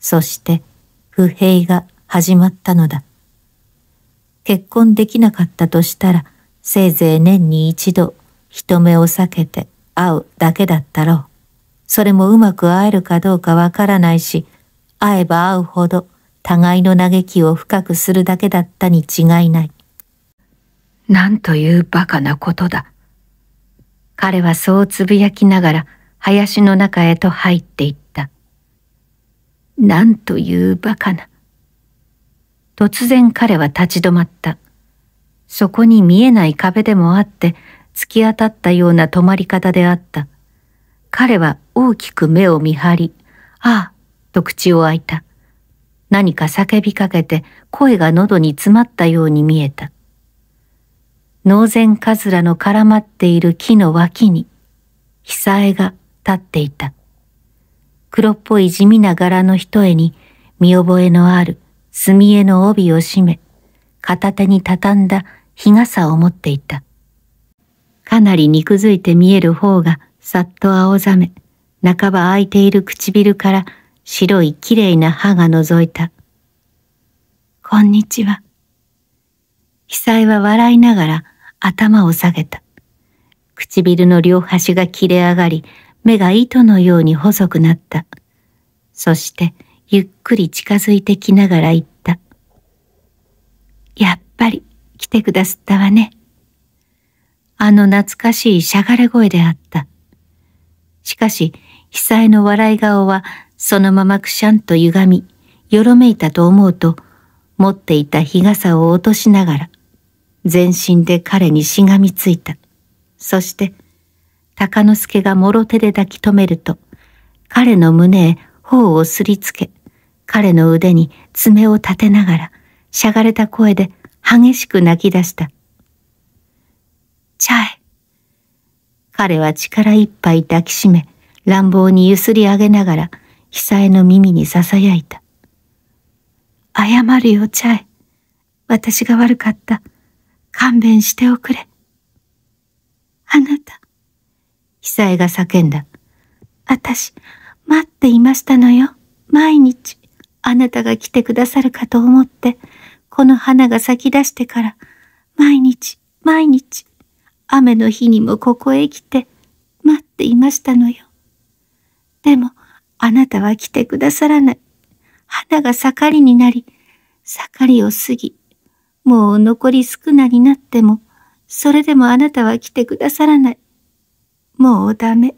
そして不平が始まったのだ。結婚できなかったとしたら、せいぜい年に一度人目を避けて会うだけだったろう。それもうまく会えるかどうかわからないし、会えば会うほど互いの嘆きを深くするだけだったに違いない。なんという馬鹿なことだ。彼はそうつぶやきながら林の中へと入っていった。なんという馬鹿な。突然彼は立ち止まった。そこに見えない壁でもあって、突き当たったような止まり方であった。彼は大きく目を見張り、ああ、と口を開いた。何か叫びかけて声が喉に詰まったように見えた。脳前カズラの絡まっている木の脇に、被災が立っていた。黒っぽい地味な柄の一重に見覚えのある墨絵の帯を締め、片手に畳んだ日傘を持っていた。かなり肉づいて見える方がさっと青ざめ、半ば開いている唇から白いきれいな歯が覗いた。こんにちは。被災は笑いながら頭を下げた。唇の両端が切れ上がり、目が糸のように細くなった。そして、ゆっくり近づいてきながら言った。やっぱり来てくだすったわね。あの懐かしいしゃがれ声であった。しかし、被災の笑い顔はそのままくしゃんと歪み、よろめいたと思うと、持っていた日傘を落としながら、全身で彼にしがみついた。そして、鷹之助がもろ手で抱き止めると、彼の胸へ頬をすりつけ、彼の腕に爪を立てながら、しゃがれた声で激しく泣き出した。ちゃえ。彼は力いっぱい抱きしめ、乱暴に揺すり上げながら、久江の耳に囁いた。謝るよ、チャイ。私が悪かった。勘弁しておくれ。あなた、久江が叫んだ。私、待っていましたのよ。毎日、あなたが来てくださるかと思って、この花が咲き出してから、毎日、毎日、雨の日にもここへ来て、待っていましたのよ。でも、あなたは来てくださらない。花が盛りになり、盛りを過ぎ、もう残り少なになっても、それでもあなたは来てくださらない。もうダメ。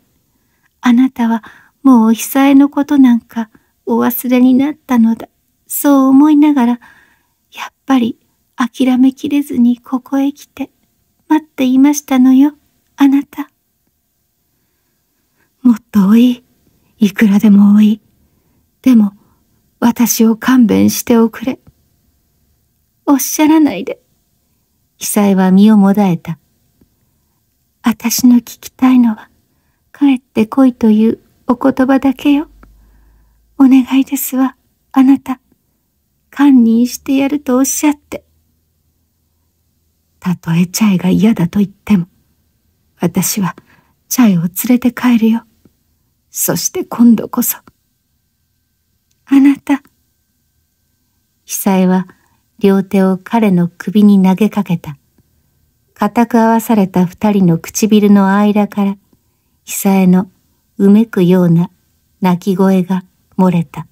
あなたはもう久江のことなんかお忘れになったのだ。そう思いながら、やっぱり諦めきれずにここへ来て、待っていましたのよ、あなた。もっとおい。いくらでも多い。でも、私を勘弁しておくれ。おっしゃらないで。被災は身をもだえた。私の聞きたいのは、帰って来いというお言葉だけよ。お願いですわ、あなた。堪忍してやるとおっしゃって。たとえチャイが嫌だと言っても、私はチャイを連れて帰るよ。そして今度こそ。あなた。久江は両手を彼の首に投げかけた。固く合わされた二人の唇の間から、久江のうめくような泣き声が漏れた。